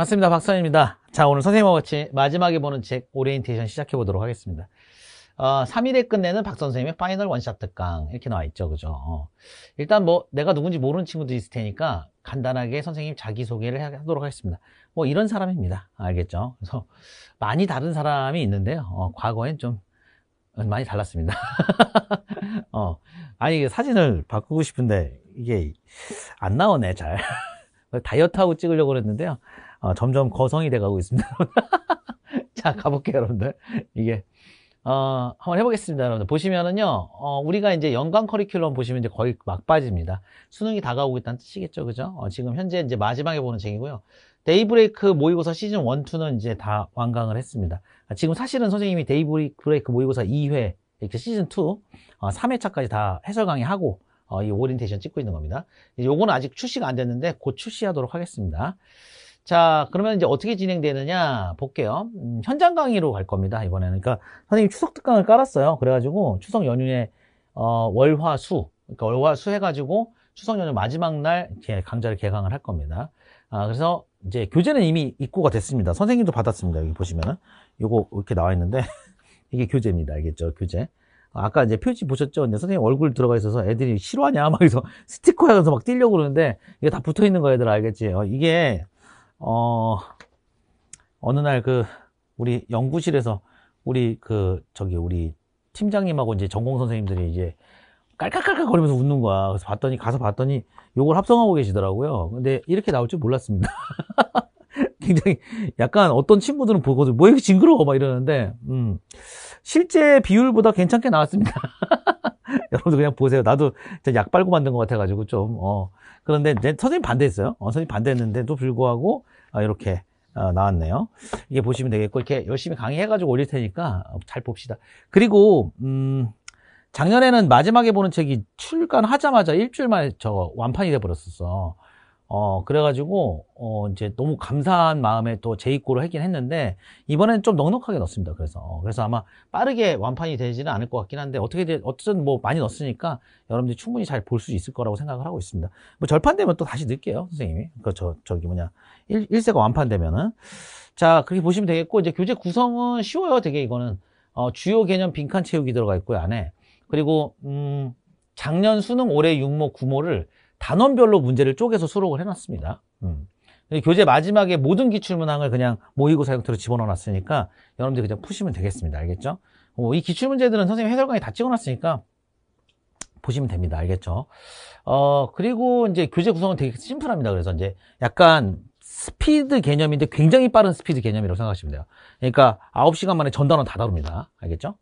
반갑습니다. 박선입니다. 자, 오늘 선생님과 같이 마지막에 보는 책 오리엔테이션 시작해 보도록 하겠습니다. 어, 3일에 끝내는 박 선생님의 파이널 원샷 특강 이렇게 나와 있죠. 그죠? 어. 일단 뭐 내가 누군지 모르는 친구도 있을 테니까 간단하게 선생님 자기소개를 하도록 하겠습니다. 뭐 이런 사람입니다. 알겠죠? 그래서 많이 다른 사람이 있는데요. 어, 과거엔 좀 많이 달랐습니다. 어, 아니, 사진을 바꾸고 싶은데 이게 안 나오네, 잘. 다이어트하고 찍으려고 그랬는데요. 어, 점점 거성이 돼가고 있습니다. 자, 가볼게요, 여러분들. 이게, 어, 한번 해보겠습니다, 여러분들. 보시면은요, 어, 우리가 이제 연관 커리큘럼 보시면 이제 거의 막빠집니다. 수능이 다가오고 있다는 뜻이겠죠, 그죠? 어, 지금 현재 이제 마지막에 보는 책이고요. 데이브레이크 모의고사 시즌 1, 2는 이제 다 완강을 했습니다. 아, 지금 사실은 선생님이 데이브레이크 모의고사 2회, 이렇게 시즌 2, 어, 3회차까지 다 해설 강의하고, 어, 이 오리엔테이션 찍고 있는 겁니다. 이거는 아직 출시가 안 됐는데 곧 출시하도록 하겠습니다. 자, 그러면 이제 어떻게 진행되느냐 볼게요. 음, 현장 강의로 갈 겁니다. 이번에는. 그러니까 선생님 추석 특강을 깔았어요. 그래가지고 추석 연휴에 어, 월화수, 그러니까 월화수 해가지고 추석 연휴 마지막 날 강좌를 개강을 할 겁니다. 아, 그래서 이제 교재는 이미 입고가 됐습니다. 선생님도 받았습니다. 여기 보시면은 요거 이렇게 나와 있는데 이게 교재입니다. 알겠죠? 교재. 아까 이제 표지 보셨죠? 근데 선생님 얼굴 들어가 있어서 애들이 싫어하냐? 막 해서 스티커야 그래서 막 뛰려고 그러는데 이게 다 붙어 있는 거 애들 알겠지? 어, 이게 어, 어느 날 그 우리 연구실에서 우리 그 저기 우리 팀장님하고 이제 전공 선생님들이 이제 깔깔깔깔 거리면서 웃는 거야. 그래서 봤더니 가서 봤더니 요걸 합성하고 계시더라고요. 근데 이렇게 나올 줄 몰랐습니다. 굉장히 약간 어떤 친구들은 보거든 뭐 이렇게 징그러워 막 이러는데 음, 실제 비율보다 괜찮게 나왔습니다. 여러분들 그냥 보세요. 나도 약 빨고 만든 것 같아가지고 좀, 어. 그런데 이제 선생님 반대했어요. 어, 선생님 반대했는데도 불구하고, 아, 이렇게, 어, 나왔네요. 이게 보시면 되겠고, 이렇게 열심히 강의해가지고 올릴 테니까 잘 봅시다. 그리고, 음, 작년에는 마지막에 보는 책이 출간하자마자 일주일 만에 저 완판이 돼버렸었어. 어, 그래가지고, 어, 이제 너무 감사한 마음에 또 재입고를 했긴 했는데, 이번엔 좀 넉넉하게 넣었습니다. 그래서, 어, 그래서 아마 빠르게 완판이 되지는 않을 것 같긴 한데, 어떻게, 되, 어쨌든 뭐 많이 넣었으니까, 여러분들이 충분히 잘 볼 수 있을 거라고 생각을 하고 있습니다. 뭐 절판되면 또 다시 넣을게요, 선생님이. 그, 저, 저기 뭐냐. 1, 1세가 완판되면은. 자, 그렇게 보시면 되겠고, 이제 교재 구성은 쉬워요, 되게 이거는. 어, 주요 개념 빈칸 채우기 들어가 있고요, 안에. 그리고, 음, 작년 수능 올해 6모 9모를 단원별로 문제를 쪼개서 수록을 해놨습니다. 음. 교재 마지막에 모든 기출문항을 그냥 모의고사 형태로 집어넣어놨으니까 여러분들이 그냥 푸시면 되겠습니다. 알겠죠? 어, 이 기출문제들은 선생님 해설강에 다 찍어놨으니까 보시면 됩니다. 알겠죠? 어, 그리고 이제 교재 구성은 되게 심플합니다. 그래서 이제 약간 스피드 개념인데 굉장히 빠른 스피드 개념이라고 생각하시면 돼요. 그러니까 9시간 만에 전단원 다 다룹니다. 알겠죠?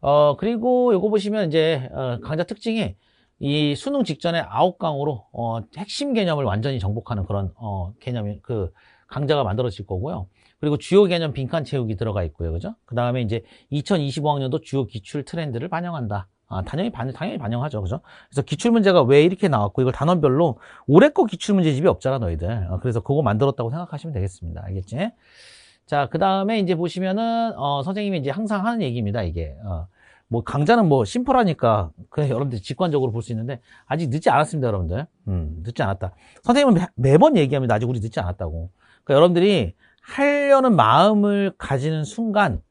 어, 그리고 이거 보시면 이제, 어, 강좌 특징이 이 수능 직전에 아홉 강으로 어, 핵심 개념을 완전히 정복하는 그런 어, 개념이 그 강좌가 만들어질 거고요. 그리고 주요 개념 빈칸 채우기 들어가 있고요. 그죠? 그 다음에 이제 2025학년도 주요 기출 트렌드를 반영한다. 아, 당연히, 반, 당연히 반영하죠. 그죠? 그래서 기출문제가 왜 이렇게 나왔고, 이걸 단원별로 올해 거 기출문제집이 없잖아, 너희들. 아, 그래서 그거 만들었다고 생각하시면 되겠습니다. 알겠지? 자, 그 다음에 이제 보시면은, 어, 선생님이 이제 항상 하는 얘기입니다. 이게. 어. 뭐 강좌는 뭐 심플하니까 그냥 여러분들 직관적으로 볼 수 있는데 아직 늦지 않았습니다 여러분들 음, 늦지 않았다 선생님은 매, 번 얘기합니다 아직 우리 늦지 않았다고 그러니까 여러분들이 하려는 마음을 가지는 순간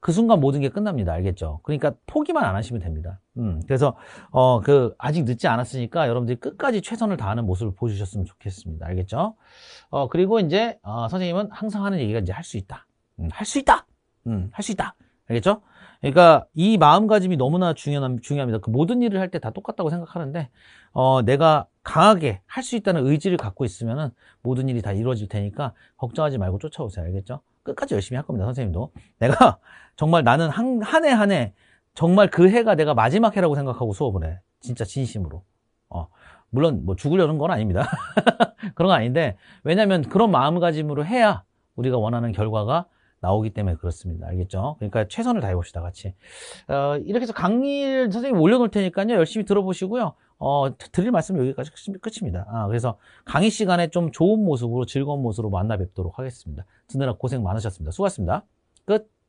그 순간 모든 게 끝납니다 알겠죠 그러니까 포기만 안 하시면 됩니다 음, 그래서 어그 아직 늦지 않았으니까 여러분들이 끝까지 최선을 다하는 모습을 보여주셨으면 좋겠습니다 알겠죠 어 그리고 이제 어, 선생님은 항상 하는 얘기가 이제 할 수 있다 음, 할수 있다 음, 할수 있다 알겠죠? 그러니까 이 마음가짐이 너무나 중요한, 중요합니다. 그 모든 일을 할 때 다 똑같다고 생각하는데 어, 내가 강하게 할 수 있다는 의지를 갖고 있으면은 모든 일이 다 이루어질 테니까 걱정하지 말고 쫓아오세요. 알겠죠? 끝까지 열심히 할 겁니다. 선생님도 내가 정말 나는 한 해 한해 한 해 정말 그 해가 내가 마지막 해라고 생각하고 수업을 해. 진짜 진심으로. 어. 물론 뭐 죽으려는 건 아닙니다. 그런 건 아닌데 왜냐하면 그런 마음가짐으로 해야 우리가 원하는 결과가 나오기 때문에 그렇습니다. 알겠죠? 그러니까 최선을 다해봅시다, 같이. 어, 이렇게 해서 강의를 선생님 올려놓을 테니까요. 열심히 들어보시고요. 어, 드릴 말씀 여기까지 끝입니다. 아, 그래서 강의 시간에 좀 좋은 모습으로 즐거운 모습으로 만나 뵙도록 하겠습니다. 듣느라 고생 많으셨습니다. 수고하셨습니다. 끝!